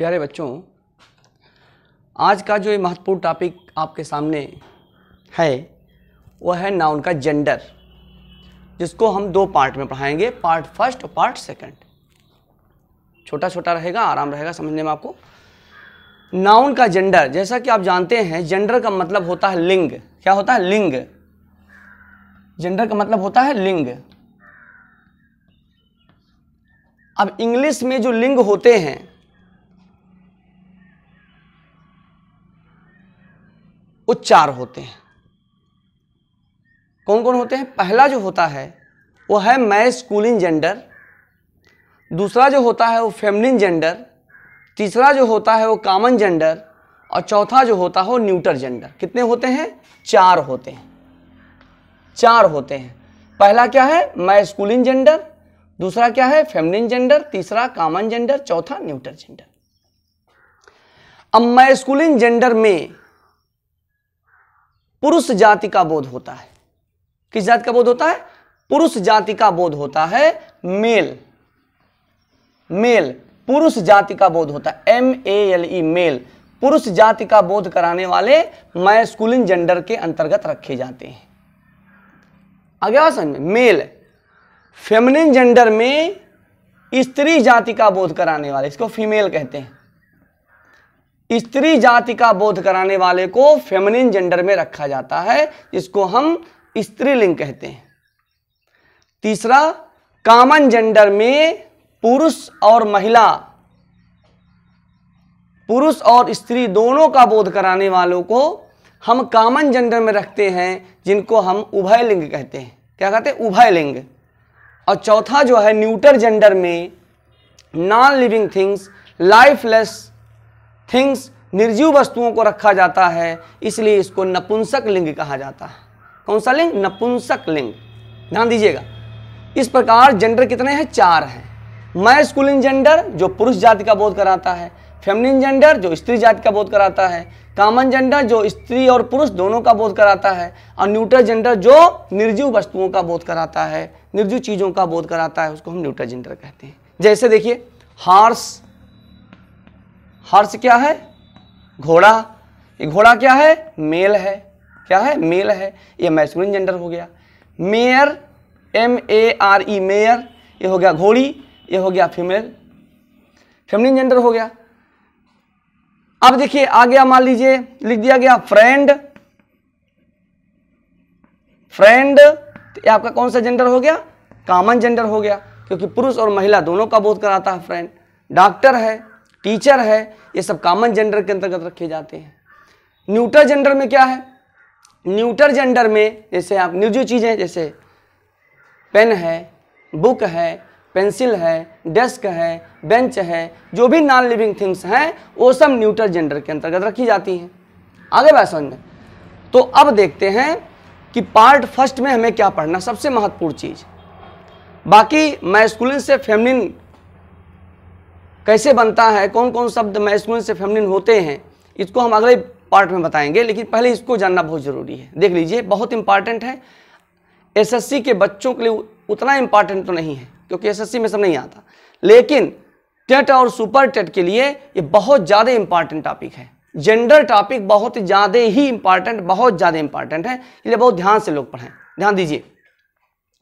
प्यारे बच्चों आज का जो ये महत्वपूर्ण टॉपिक आपके सामने है वह है नाउन का जेंडर जिसको हम दो पार्ट में पढ़ाएंगे पार्ट फर्स्ट और पार्ट सेकंड छोटा छोटा रहेगा आराम रहेगा समझने में आपको नाउन का जेंडर जैसा कि आप जानते हैं जेंडर का मतलब होता है लिंग क्या होता है लिंग जेंडर का मतलब होता है लिंग अब इंग्लिश में जो लिंग होते हैं वो चार होते हैं कौन कौन होते हैं पहला जो होता है वो है मै स्कूलिंग जेंडर दूसरा जो होता है वो फेमलिन जेंडर तीसरा जो होता है वो कॉमन जेंडर और चौथा जो होता है वो न्यूटर जेंडर कितने होते हैं चार होते हैं चार होते हैं पहला क्या है मै स्कूलिंग जेंडर दूसरा क्या है फेमलिन जेंडर तीसरा कॉमन जेंडर चौथा न्यूटर जेंडर अब मै स्कूलिंग जेंडर में पुरुष जाति का बोध होता है किस जाति का बोध होता है पुरुष जाति का बोध होता है मेल मेल पुरुष जाति का बोध होता है M A L E male पुरुष जाति का बोध कराने वाले मैस्कुलिन जेंडर के अंतर्गत रखे जाते हैं आगे बात समझ में मेल फेमिनिन जेंडर में स्त्री जाति का बोध कराने वाले इसको फीमेल कहते हैं स्त्री जाति का बोध कराने वाले को फेमिनिन जेंडर में रखा जाता है जिसको हम स्त्रीलिंग कहते हैं तीसरा कामन जेंडर में पुरुष और महिला पुरुष और स्त्री दोनों का बोध कराने वालों को हम कामन जेंडर में रखते हैं जिनको हम उभय लिंग कहते हैं क्या कहते हैं उभय लिंग और चौथा जो है न्यूटर जेंडर में non living things lifeless things निर्जीव वस्तुओं को रखा जाता है इसलिए इसको नपुंसक लिंग कहा जाता है कौन सा लिंग नपुंसक लिंग ध्यान दीजिएगा इस प्रकार जेंडर कितने हैं चार हैं मैस्कुलिन जेंडर जो पुरुष जाति का बोध कराता है फेमिनिन जेंडर जो स्त्री जाति का बोध कराता है कॉमन जेंडर जो स्त्री और पुरुष दोनों का बोध कराता है और न्यूट्रल जेंडर जो निर्जीव वस्तुओं का बोध कराता है निर्जीव चीज़ों का बोध कराता है उसको हम न्यूट्रल जेंडर कहते हैं जैसे देखिए हार्स हर्ष क्या है घोड़ा ये घोड़ा क्या है मेल है क्या है मेल है ये मैस्कुलिन जेंडर हो गया mare M A R E mare ये हो गया घोड़ी ये हो गया फीमेल फेमिलिन जेंडर हो गया अब देखिए आ गया मान लीजिए लिख दिया गया फ्रेंड फ्रेंड तो ये आपका कौन सा जेंडर हो गया कॉमन जेंडर हो गया क्योंकि पुरुष और महिला दोनों का बोध कराता है फ्रेंड डॉक्टर है टीचर है ये सब कॉमन जेंडर के अंतर्गत रखे जाते हैं न्यूटर जेंडर में क्या है न्यूटर जेंडर में जैसे आप जो चीज़ें जैसे पेन है बुक है पेंसिल है डेस्क है बेंच है जो भी नॉन लिविंग थिंग्स हैं वो सब न्यूटर जेंडर के अंतर्गत रखी जाती हैं आगे बात समझ में तो अब देखते हैं कि पार्ट फर्स्ट में हमें क्या पढ़ना सबसे महत्वपूर्ण चीज़ बाकी मैस्कुलिन से फेमिनिन कैसे बनता है कौन कौन शब्द मैस्कुलिन से फेमिनिन होते हैं इसको हम अगले पार्ट में बताएंगे लेकिन पहले इसको जानना बहुत ज़रूरी है देख लीजिए बहुत इंपॉर्टेंट है एसएससी के बच्चों के लिए उतना इंपॉर्टेंट तो नहीं है क्योंकि एसएससी में सब नहीं आता लेकिन टेट और सुपर टेट के लिए ये बहुत ज़्यादा इंपॉर्टेंट टॉपिक है जेंडर टॉपिक बहुत ज़्यादा ही इंपॉर्टेंट बहुत ज़्यादा इंपॉर्टेंट है इसलिए बहुत ध्यान से लोग पढ़ें ध्यान दीजिए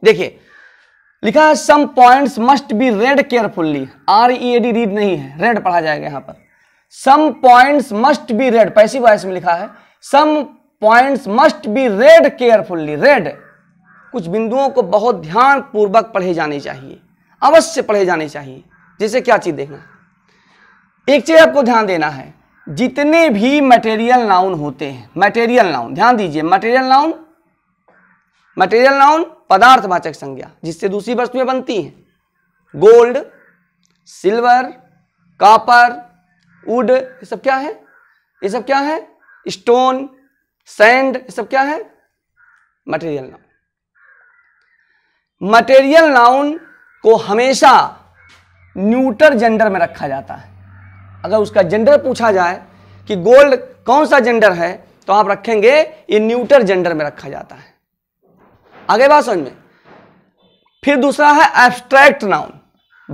देखिए लिखा है some points must be read carefully R E A D read नहीं है रेड पढ़ा जाएगा यहां पर some points must be read passive voice में लिखा है some points must be read carefully read कुछ बिंदुओं को बहुत ध्यान पूर्वक पढ़े जाने चाहिए अवश्य पढ़े जाने चाहिए जैसे क्या चीज़ देखना एक चीज़ आपको ध्यान देना है जितने भी मटेरियल नाउन होते हैं मटेरियल नाउन ध्यान दीजिए मटेरियल नाउन मटेरियल नाउन पदार्थवाचक संज्ञा जिससे दूसरी वस्तुएं बनती हैं गोल्ड सिल्वर कॉपर वुड ये सब क्या है ये सब क्या है स्टोन सैंड ये सब क्या है मटेरियल नाउन मटेरियल नाउन को हमेशा न्यूटर जेंडर में रखा जाता है अगर उसका जेंडर पूछा जाए कि गोल्ड कौन सा जेंडर है तो आप रखेंगे ये न्यूटर जेंडर में रखा जाता है आगे बात समझ में फिर दूसरा है एब्स्ट्रैक्ट नाउन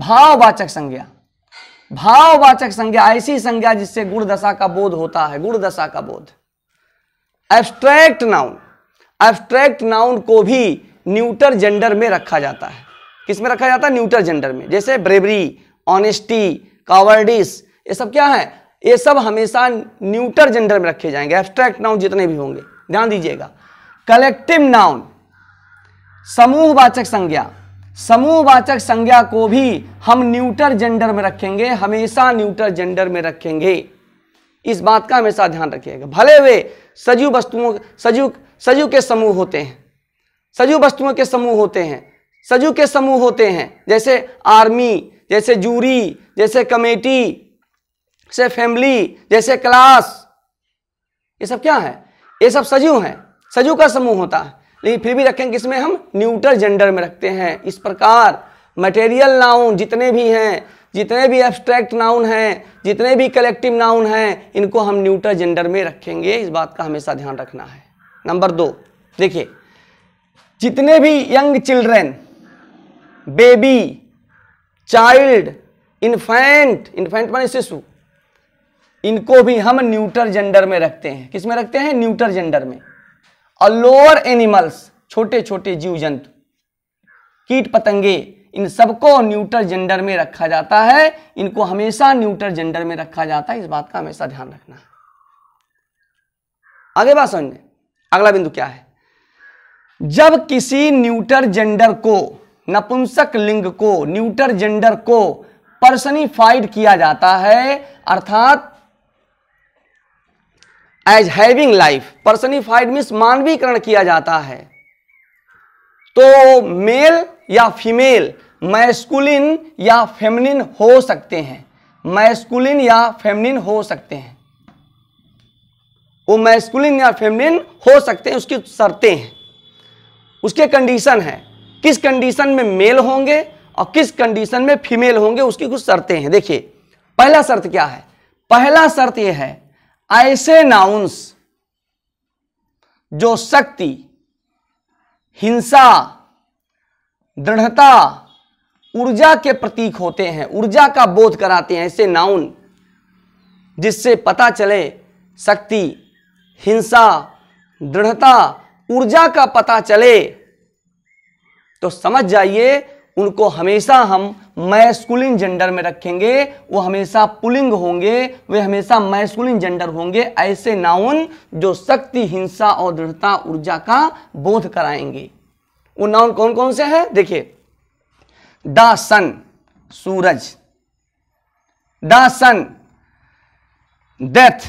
भाववाचक संज्ञा भाववाचक संज्ञा ऐसी संज्ञा जिससे गुण दशा का बोध होता है गुण दशा का बोध एब्स्ट्रैक्ट नाउन एब्स्ट्रैक्ट नाउन को भी न्यूटर जेंडर में रखा जाता है किस में रखा जाता है न्यूटर जेंडर में जैसे ब्रेवरी ऑनेस्टी कावर्डिस ये सब क्या है ये सब हमेशा न्यूटर जेंडर में रखे जाएंगे एब्स्ट्रैक्ट नाउन जितने भी होंगे ध्यान दीजिएगा कलेक्टिव नाउन समूहवाचक संज्ञा समूहवाचक संज्ञा को भी हम न्यूटर जेंडर में रखेंगे हमेशा न्यूटर जेंडर में रखेंगे इस बात का हमेशा ध्यान रखिएगा भले वे सजीव वस्तुओं सजीव सजीव के समूह होते हैं सजीव वस्तुओं के समूह होते हैं सजीव के समूह होते हैं जैसे आर्मी जैसे जूरी जैसे कमेटी जैसे फैमिली जैसे क्लास ये सब क्या है ये सब सजीव हैं सजीव का समूह होता है लेकिन फिर भी रखें किसमें हम न्यूट्रल जेंडर में रखते हैं इस प्रकार मटेरियल नाउन जितने भी हैं जितने भी एब्स्ट्रैक्ट नाउन हैं जितने भी कलेक्टिव नाउन हैं इनको हम न्यूट्रल जेंडर में रखेंगे इस बात का हमेशा ध्यान रखना है नंबर दो देखिए जितने भी young children baby child infant infant मान शिशु इनको भी हम न्यूटर जेंडर में रखते हैं किस में रखते हैं न्यूटर जेंडर में और लोअर एनिमल्स छोटे छोटे जीव जंतु कीट पतंगे इन सबको न्यूट्रल जेंडर में रखा जाता है इनको हमेशा न्यूट्रल जेंडर में रखा जाता है इस बात का हमेशा ध्यान रखना आगे बात समझ अगला बिंदु क्या है जब किसी न्यूटर जेंडर को नपुंसक लिंग को न्यूटर जेंडर को पर्सनिफाइड किया जाता है अर्थात as having life personified means मानवीकरण किया जाता है तो मेल या फीमेल मैस्कुलिन या फेमनिन हो सकते हैं मैस्कुलिन या फेमनिन हो सकते हैं वो मैस्कुलिन या फेमनिन हो सकते हैं उसकी शर्तें हैं उसके कंडीशन है किस कंडीशन में मेल होंगे और किस कंडीशन में फीमेल होंगे उसकी कुछ शर्तें हैं देखिए पहला शर्त क्या है पहला शर्त यह है ऐसे नाउन्स जो शक्ति हिंसा दृढ़ता ऊर्जा के प्रतीक होते हैं ऊर्जा का बोध कराते हैं ऐसे नाउन जिससे पता चले शक्ति हिंसा दृढ़ता ऊर्जा का पता चले तो समझ जाइए उनको हमेशा हम मैस्कुलिन जेंडर में रखेंगे वो हमेशा पुलिंग होंगे वे हमेशा मैस्कुलिन जेंडर होंगे ऐसे नाउन जो शक्ति हिंसा और दृढ़ता ऊर्जा का बोध कराएंगे वो नाउन कौन कौन से हैं देखिए द सन सूरज द सन डेथ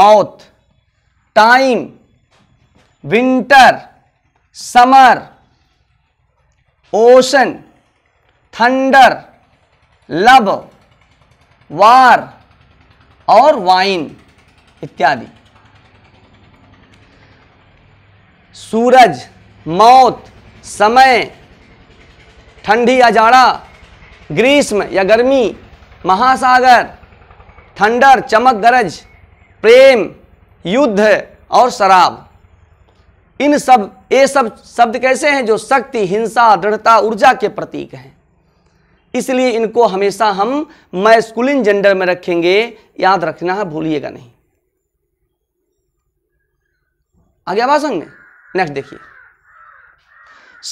मौत time winter summer ocean thunder love war और वाइन इत्यादि सूरज मौत समय ठंडी या जाड़ा ग्रीष्म या गर्मी महासागर थंडर चमक गरज प्रेम युद्ध और शराब इन सब ये सब शब्द कैसे हैं जो शक्ति हिंसा दृढ़ता ऊर्जा के प्रतीक हैं इसलिए इनको हमेशा हम मैस्कुलिन जेंडर में रखेंगे याद रखना है भूलिएगा नहीं आगे आवाज होंगे नेक्स्ट देखिए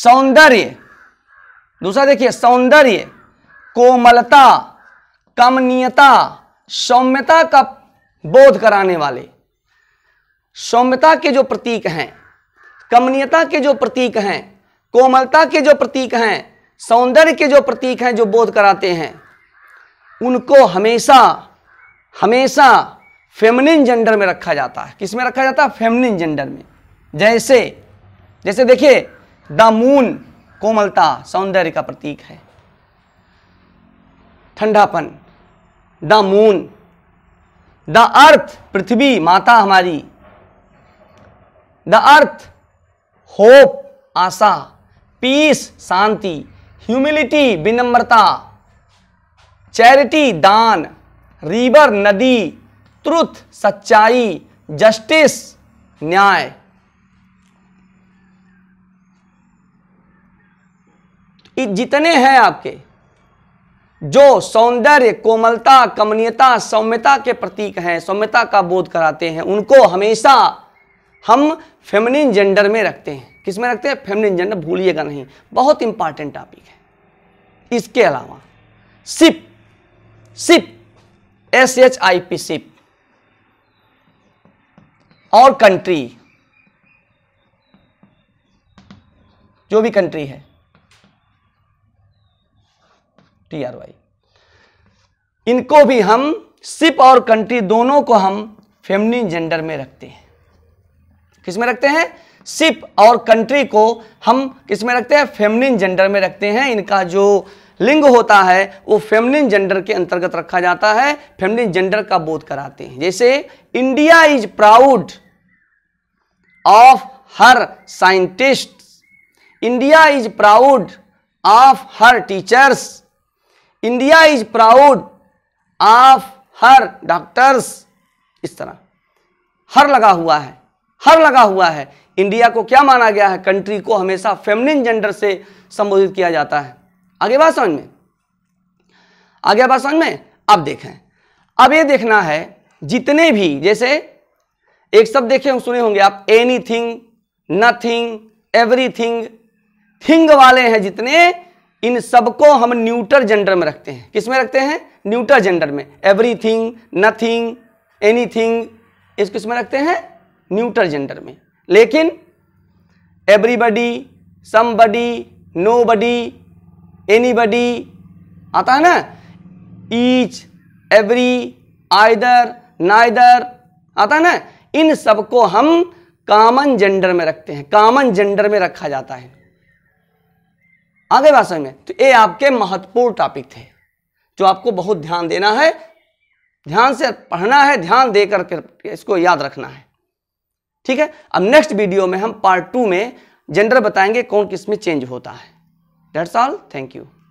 सौंदर्य दूसरा देखिए सौंदर्य कोमलता कमनीयता सौम्यता का बोध कराने वाले सौम्यता के जो प्रतीक हैं कमनीयता के जो प्रतीक हैं कोमलता के जो प्रतीक हैं सौंदर्य के जो प्रतीक हैं जो बोध कराते हैं उनको हमेशा हमेशा फेमनिन जेंडर में रखा जाता है किस में रखा जाता है फेमनिन जेंडर में जैसे जैसे देखिए द मून कोमलता सौंदर्य का प्रतीक है ठंडापन द मून द अर्थ पृथ्वी माता हमारी द अर्थ होप आशा पीस शांति ह्यूमिलिटी विनम्रता चैरिटी दान रिवर नदी ट्रुथ सच्चाई जस्टिस न्याय जितने हैं आपके जो सौंदर्य कोमलता कमनीयता सौम्यता के प्रतीक हैं सौम्यता का बोध कराते हैं उनको हमेशा हम फेमिनिन जेंडर में रखते हैं किस में रखते हैं फेमिनिन जेंडर भूलिएगा नहीं बहुत इंपॉर्टेंट टॉपिक है इसके अलावा ship ship S H I P ship और कंट्री जो भी कंट्री है टी आर वाई इनको भी हम सिप और कंट्री दोनों को हम फेमनिन जेंडर में रखते हैं किस में रखते हैं सिप और कंट्री को हम किस में रखते हैं फेमनिन जेंडर में रखते हैं इनका जो लिंग होता है वो फेमनिन जेंडर के अंतर्गत रखा जाता है फेमनिन जेंडर का बोध कराते हैं जैसे India is proud of her scientist India is proud of her teachers India is proud of her doctors इस तरह हर लगा हुआ है हर लगा हुआ है इंडिया को क्या माना गया है कंट्री को हमेशा फेमिनिन जेंडर से संबोधित किया जाता है आगे बात समझ में आगे बात समझ में अब देखें अब ये देखना है जितने भी जैसे एक शब्द देखे सुने होंगे आप anything nothing everything thing वाले हैं जितने इन सबको हम न्यूटर जेंडर में रखते हैं किसमें रखते हैं न्यूटर जेंडर में एवरीथिंग नथिंग एनीथिंग इस किसमें रखते हैं न्यूटर जेंडर में लेकिन everybody somebody nobody anybody आता है ना ईच एवरी आइदर नाइदर आता है ना इन सबको हम कॉमन जेंडर में रखते हैं कॉमन जेंडर में रखा जाता है आगे बात समझ में तो ये आपके महत्वपूर्ण टॉपिक थे जो आपको बहुत ध्यान देना है ध्यान से पढ़ना है ध्यान देकर के इसको याद रखना है ठीक है अब नेक्स्ट वीडियो में हम पार्ट टू में जेंडर बताएंगे कौन किस में चेंज होता है डेट्स ऑल थैंक यू